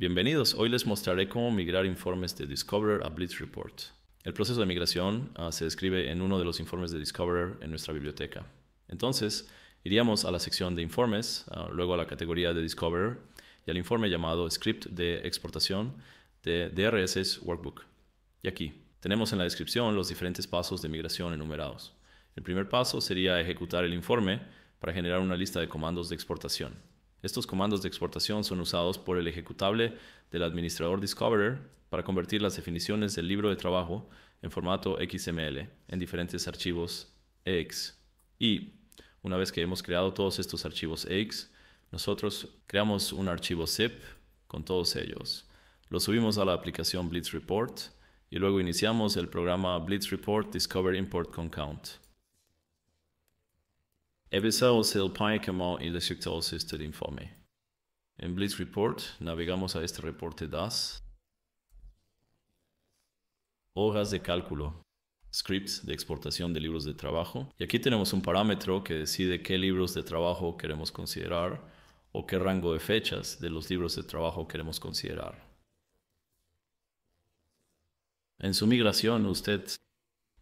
Bienvenidos, hoy les mostraré cómo migrar informes de Discoverer a Blitz Report. El proceso de migración ah, se describe en uno de los informes de Discoverer en nuestra biblioteca. Entonces, iríamos a la sección de informes, ah, luego a la categoría de Discoverer y al informe llamado Script de exportación de DRS Workbook. Y aquí tenemos en la descripción los diferentes pasos de migración enumerados. El primer paso sería ejecutar el informe para generar una lista de comandos de exportación. Estos comandos de exportación son usados por el ejecutable del administrador Discoverer para convertir las definiciones del libro de trabajo en formato XML en diferentes archivos EX. Y una vez que hemos creado todos estos archivos e X, nosotros creamos un archivo zip con todos ellos. Lo subimos a la aplicación Blitz Report y luego iniciamos el programa Blitz Report Discover Import con Count. Empezar a usar Python command y detectar informe. En Blitz Report navegamos a este reporte DAS, hojas de cálculo, scripts de exportación de libros de trabajo. Y aquí tenemos un parámetro que decide qué libros de trabajo queremos considerar o qué rango de fechas de los libros de trabajo queremos considerar. En su migración, usted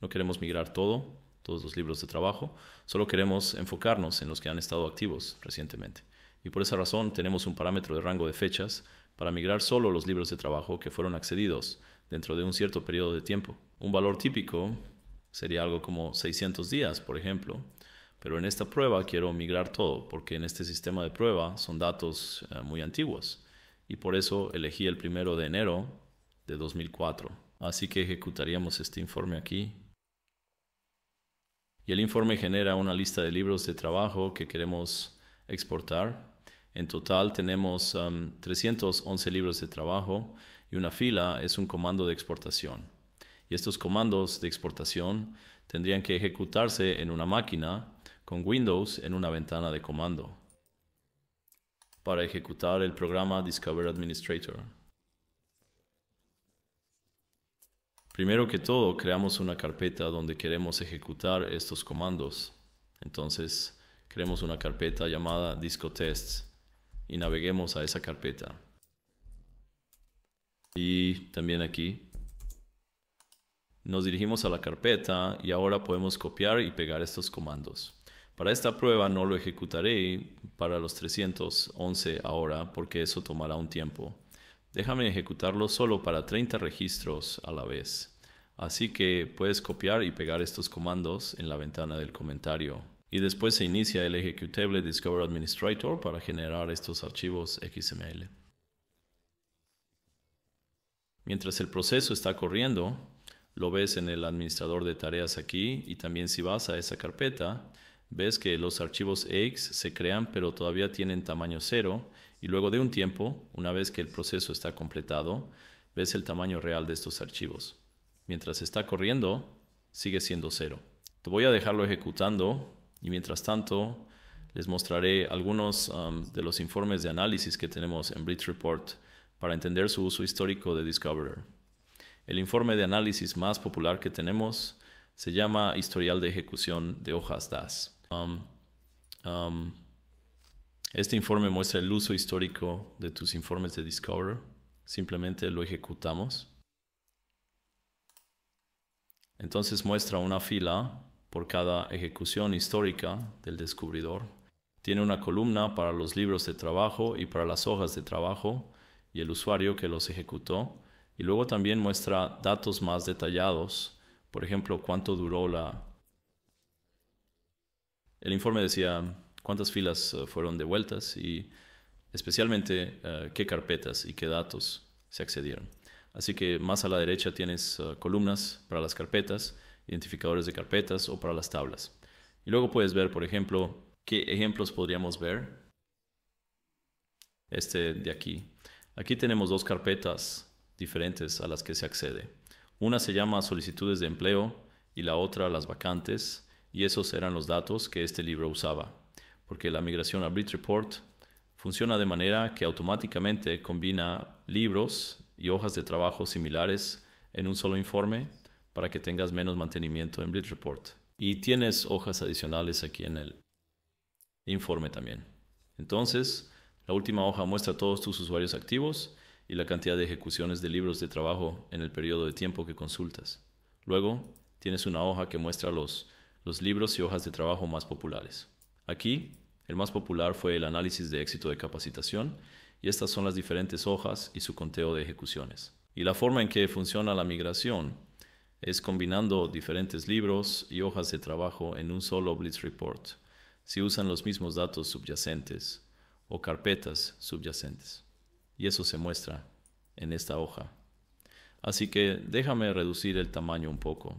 no queremos migrar todo, todos los libros de trabajo, solo queremos enfocarnos en los que han estado activos recientemente. Y por esa razón tenemos un parámetro de rango de fechas para migrar solo los libros de trabajo que fueron accedidos dentro de un cierto periodo de tiempo. Un valor típico sería algo como 600 días, por ejemplo, pero en esta prueba quiero migrar todo, porque en este sistema de prueba son datos eh, muy antiguos, y por eso elegí el primero de enero de 2004. Así que ejecutaríamos este informe aquí y el informe genera una lista de libros de trabajo que queremos exportar. En total tenemos 311 um, libros de trabajo y una fila es un comando de exportación. Y estos comandos de exportación tendrían que ejecutarse en una máquina con Windows en una ventana de comando para ejecutar el programa Discover Administrator. Primero que todo, creamos una carpeta donde queremos ejecutar estos comandos. Entonces, creemos una carpeta llamada disco y naveguemos a esa carpeta. Y también aquí. Nos dirigimos a la carpeta y ahora podemos copiar y pegar estos comandos. Para esta prueba no lo ejecutaré para los 311 ahora porque eso tomará un tiempo déjame ejecutarlo solo para 30 registros a la vez. Así que puedes copiar y pegar estos comandos en la ventana del comentario. Y después se inicia el ejecutable Discover Administrator para generar estos archivos XML. Mientras el proceso está corriendo, lo ves en el administrador de tareas aquí y también si vas a esa carpeta, ves que los archivos X se crean pero todavía tienen tamaño cero y luego de un tiempo, una vez que el proceso está completado, ves el tamaño real de estos archivos. Mientras está corriendo, sigue siendo cero. Te voy a dejarlo ejecutando y mientras tanto les mostraré algunos um, de los informes de análisis que tenemos en Bridge Report para entender su uso histórico de Discoverer. El informe de análisis más popular que tenemos se llama Historial de Ejecución de Hojas DAS. Um, um, este informe muestra el uso histórico de tus informes de Discover. Simplemente lo ejecutamos. Entonces muestra una fila por cada ejecución histórica del descubridor. Tiene una columna para los libros de trabajo y para las hojas de trabajo y el usuario que los ejecutó. Y luego también muestra datos más detallados, por ejemplo, cuánto duró la el informe decía cuántas filas eh, fueron devueltas y especialmente eh, qué carpetas y qué datos se accedieron. Así que más a la derecha tienes eh, columnas para las carpetas, identificadores de carpetas o para las tablas. Y luego puedes ver, por ejemplo, qué ejemplos podríamos ver. Este de aquí. Aquí tenemos dos carpetas diferentes a las que se accede. Una se llama solicitudes de empleo y la otra las vacantes y esos eran los datos que este libro usaba, porque la migración a Bridge Report funciona de manera que automáticamente combina libros y hojas de trabajo similares en un solo informe para que tengas menos mantenimiento en Bridge Report. Y tienes hojas adicionales aquí en el informe también. Entonces, la última hoja muestra todos tus usuarios activos y la cantidad de ejecuciones de libros de trabajo en el periodo de tiempo que consultas. Luego, tienes una hoja que muestra los los libros y hojas de trabajo más populares. Aquí, el más popular fue el análisis de éxito de capacitación, y estas son las diferentes hojas y su conteo de ejecuciones. Y la forma en que funciona la migración es combinando diferentes libros y hojas de trabajo en un solo Blitz Report, si usan los mismos datos subyacentes o carpetas subyacentes. Y eso se muestra en esta hoja. Así que déjame reducir el tamaño un poco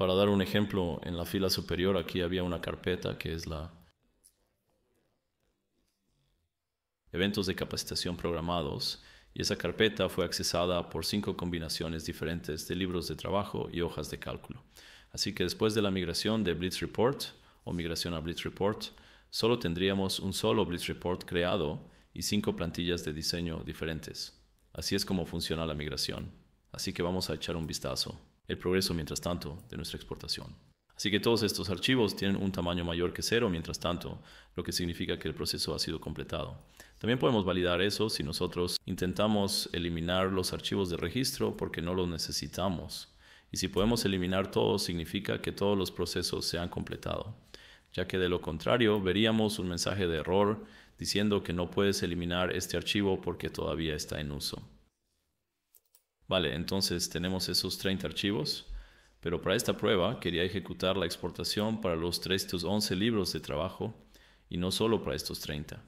para dar un ejemplo, en la fila superior aquí había una carpeta que es la eventos de capacitación programados y esa carpeta fue accesada por cinco combinaciones diferentes de libros de trabajo y hojas de cálculo. Así que después de la migración de Blitz Report o migración a Blitz Report, solo tendríamos un solo Blitz Report creado y cinco plantillas de diseño diferentes. Así es como funciona la migración. Así que vamos a echar un vistazo el progreso, mientras tanto, de nuestra exportación. Así que todos estos archivos tienen un tamaño mayor que cero, mientras tanto, lo que significa que el proceso ha sido completado. También podemos validar eso si nosotros intentamos eliminar los archivos de registro porque no los necesitamos. Y si podemos eliminar todos, significa que todos los procesos se han completado, ya que de lo contrario veríamos un mensaje de error diciendo que no puedes eliminar este archivo porque todavía está en uso. Vale, entonces tenemos esos 30 archivos, pero para esta prueba quería ejecutar la exportación para los 311 libros de trabajo y no solo para estos 30.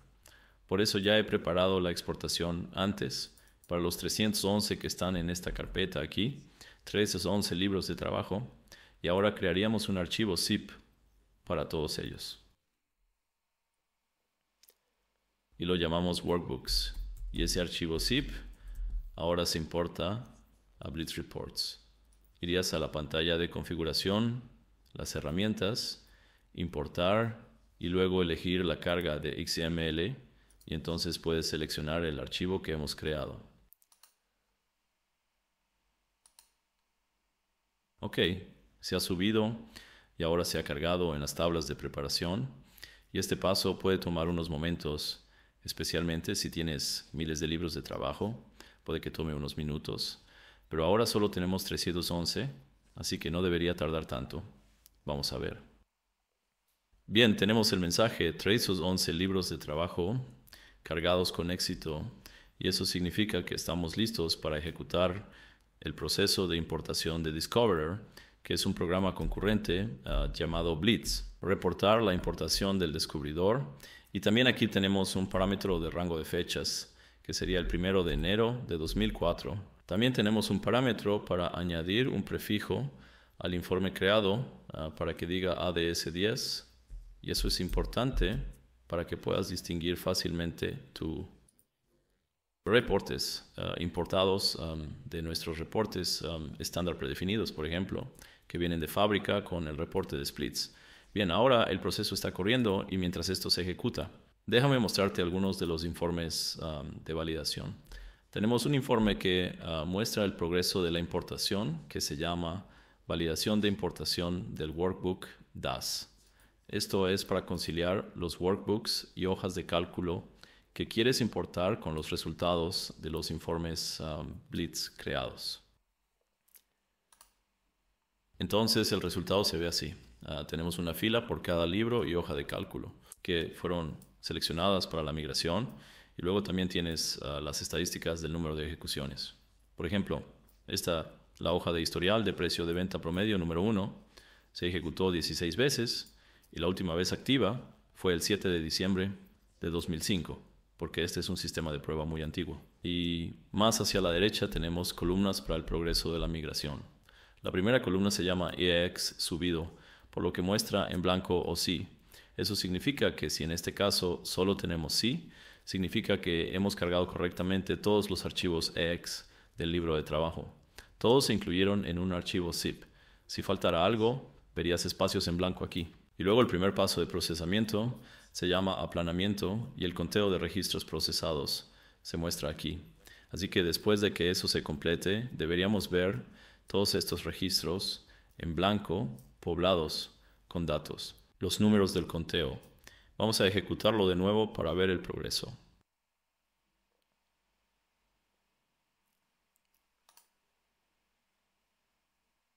Por eso ya he preparado la exportación antes para los 311 que están en esta carpeta aquí, 311 libros de trabajo, y ahora crearíamos un archivo zip para todos ellos. Y lo llamamos workbooks. Y ese archivo zip Ahora se importa a Blitz Reports. Irías a la pantalla de configuración, las herramientas, importar y luego elegir la carga de XML y entonces puedes seleccionar el archivo que hemos creado. Ok, se ha subido y ahora se ha cargado en las tablas de preparación y este paso puede tomar unos momentos, especialmente si tienes miles de libros de trabajo puede que tome unos minutos, pero ahora solo tenemos 311, así que no debería tardar tanto. Vamos a ver. Bien, tenemos el mensaje 311 libros de trabajo cargados con éxito y eso significa que estamos listos para ejecutar el proceso de importación de Discoverer, que es un programa concurrente ah, llamado Blitz, reportar la importación del descubridor y también aquí tenemos un parámetro de rango de fechas que sería el primero de enero de 2004. También tenemos un parámetro para añadir un prefijo al informe creado ah, para que diga ADS10 y eso es importante para que puedas distinguir fácilmente tus reportes ah, importados de nuestros reportes estándar predefinidos, por ejemplo, que vienen de fábrica con el reporte de splits. Bien, ahora el proceso está corriendo y mientras esto se ejecuta, Déjame mostrarte algunos de los informes um, de validación. Tenemos un informe que uh, muestra el progreso de la importación que se llama Validación de Importación del Workbook DAS. Esto es para conciliar los workbooks y hojas de cálculo que quieres importar con los resultados de los informes um, Blitz creados. Entonces el resultado se ve así. Uh, tenemos una fila por cada libro y hoja de cálculo, que fueron seleccionadas para la migración y luego también tienes ah, las estadísticas del número de ejecuciones. Por ejemplo, esta, la hoja de historial de precio de venta promedio número 1 se ejecutó 16 veces y la última vez activa fue el 7 de diciembre de 2005, porque este es un sistema de prueba muy antiguo. Y más hacia la derecha tenemos columnas para el progreso de la migración. La primera columna se llama EX subido, por lo que muestra en blanco o sí eso significa que si en este caso solo tenemos sí, significa que hemos cargado correctamente todos los archivos EX del libro de trabajo. Todos se incluyeron en un archivo zip. Si faltara algo, verías espacios en blanco aquí. Y luego el primer paso de procesamiento se llama aplanamiento y el conteo de registros procesados se muestra aquí. Así que después de que eso se complete, deberíamos ver todos estos registros en blanco poblados con datos los números del conteo. Vamos a ejecutarlo de nuevo para ver el progreso.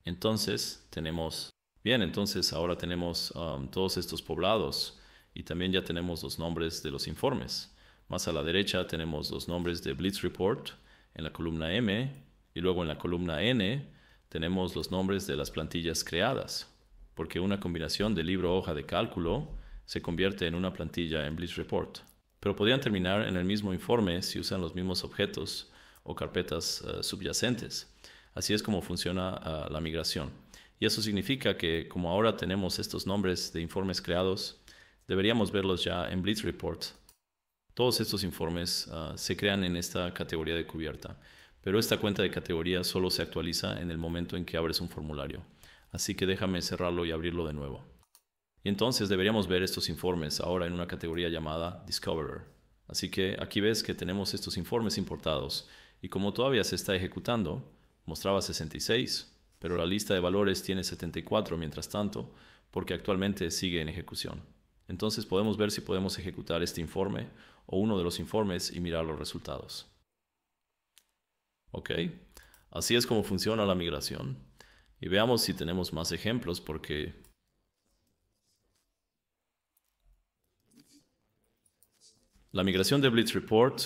Entonces tenemos, bien, entonces ahora tenemos um, todos estos poblados y también ya tenemos los nombres de los informes. Más a la derecha tenemos los nombres de Blitz Report en la columna M y luego en la columna N tenemos los nombres de las plantillas creadas porque una combinación de libro hoja de cálculo se convierte en una plantilla en Blitz Report. Pero podrían terminar en el mismo informe si usan los mismos objetos o carpetas eh, subyacentes. Así es como funciona eh, la migración. Y eso significa que como ahora tenemos estos nombres de informes creados, deberíamos verlos ya en Blitz Report. Todos estos informes eh, se crean en esta categoría de cubierta, pero esta cuenta de categoría solo se actualiza en el momento en que abres un formulario así que déjame cerrarlo y abrirlo de nuevo. Y entonces deberíamos ver estos informes ahora en una categoría llamada Discoverer. Así que aquí ves que tenemos estos informes importados y como todavía se está ejecutando, mostraba 66, pero la lista de valores tiene 74 mientras tanto, porque actualmente sigue en ejecución. Entonces podemos ver si podemos ejecutar este informe o uno de los informes y mirar los resultados. Ok, así es como funciona la migración. Y veamos si tenemos más ejemplos porque... La migración de Blitz Report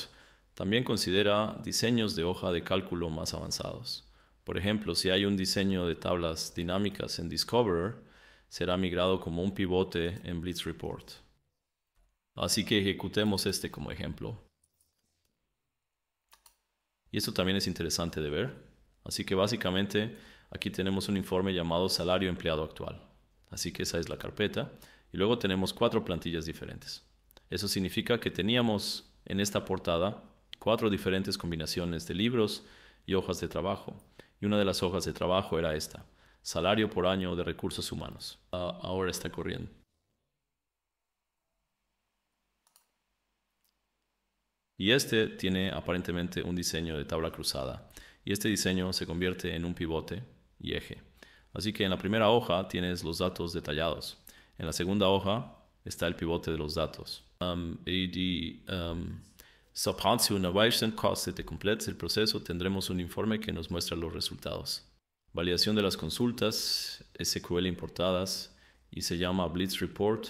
también considera diseños de hoja de cálculo más avanzados. Por ejemplo, si hay un diseño de tablas dinámicas en Discoverer, será migrado como un pivote en Blitz Report. Así que ejecutemos este como ejemplo. Y esto también es interesante de ver. Así que básicamente Aquí tenemos un informe llamado salario empleado actual. Así que esa es la carpeta. Y luego tenemos cuatro plantillas diferentes. Eso significa que teníamos en esta portada cuatro diferentes combinaciones de libros y hojas de trabajo. Y una de las hojas de trabajo era esta, salario por año de recursos humanos. Ah, ahora está corriendo. Y este tiene aparentemente un diseño de tabla cruzada. Y este diseño se convierte en un pivote y eje. Así que en la primera hoja tienes los datos detallados. En la segunda hoja está el pivote de los datos. y, se te el proceso, tendremos un informe que nos muestra los resultados. Validación de las consultas SQL importadas y se llama Blitz Report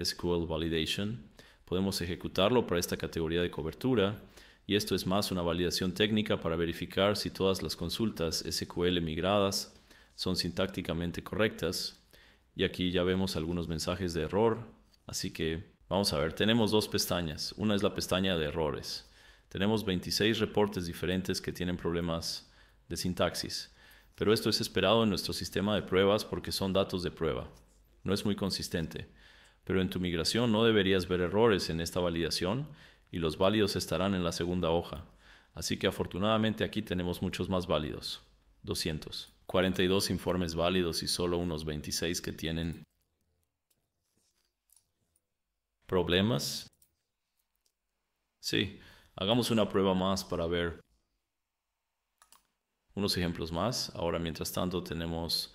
SQL Validation. Podemos ejecutarlo para esta categoría de cobertura y esto es más una validación técnica para verificar si todas las consultas SQL migradas son sintácticamente correctas. Y aquí ya vemos algunos mensajes de error, así que vamos a ver, tenemos dos pestañas. Una es la pestaña de errores. Tenemos 26 reportes diferentes que tienen problemas de sintaxis, pero esto es esperado en nuestro sistema de pruebas porque son datos de prueba. No es muy consistente, pero en tu migración no deberías ver errores en esta validación y los válidos estarán en la segunda hoja. Así que afortunadamente aquí tenemos muchos más válidos. 200. 42 informes válidos y solo unos 26 que tienen problemas. Sí, hagamos una prueba más para ver unos ejemplos más. Ahora, mientras tanto, tenemos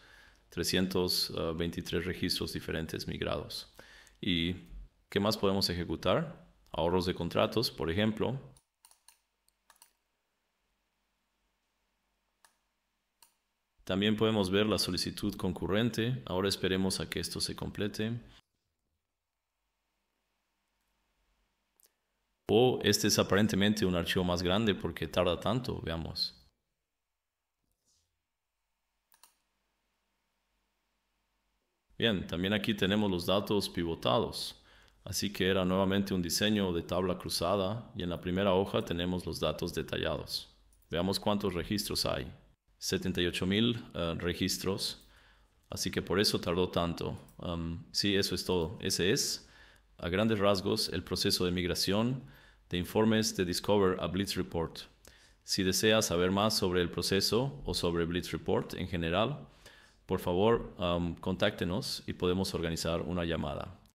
323 eh, registros diferentes migrados. ¿Y qué más podemos ejecutar? ahorros de contratos, por ejemplo. También podemos ver la solicitud concurrente. Ahora esperemos a que esto se complete. O este es aparentemente un archivo más grande porque tarda tanto, veamos. Bien, también aquí tenemos los datos pivotados. Así que era nuevamente un diseño de tabla cruzada y en la primera hoja tenemos los datos detallados. Veamos cuántos registros hay. 78.000 mil eh, registros. Así que por eso tardó tanto. Um, sí, eso es todo. Ese es, a grandes rasgos, el proceso de migración de informes de Discover a Blitz Report. Si desea saber más sobre el proceso o sobre Blitz Report en general, por favor, um, contáctenos y podemos organizar una llamada.